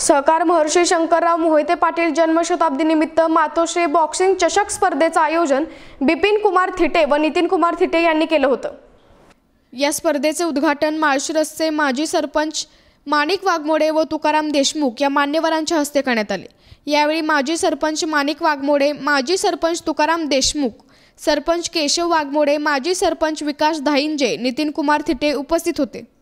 सहकार महर्षी शंकरराव मोहिते पाटील जन्मशताब्दी निमित्त मातोश्री बॉक्सिंग चषक स्पर्धेचं आयोजन बिपिन कुमार थिटे व नितीन कुमार थिटे यांनी केलं होतं या स्पर्धेचे उद्घाटन माळशिरसचे माजी सरपंच माणिक वाघमोडे व तुकाराम देशमुख या मान्यवरांच्या हस्ते करण्यात आले यावेळी माजी सरपंच माणिक वाघमोडे माजी सरपंच तुकाराम देशमुख सरपंच केशव वाघमोडे माजी सरपंच विकास धाईंजे नितीन कुमार थिटे उपस्थित होते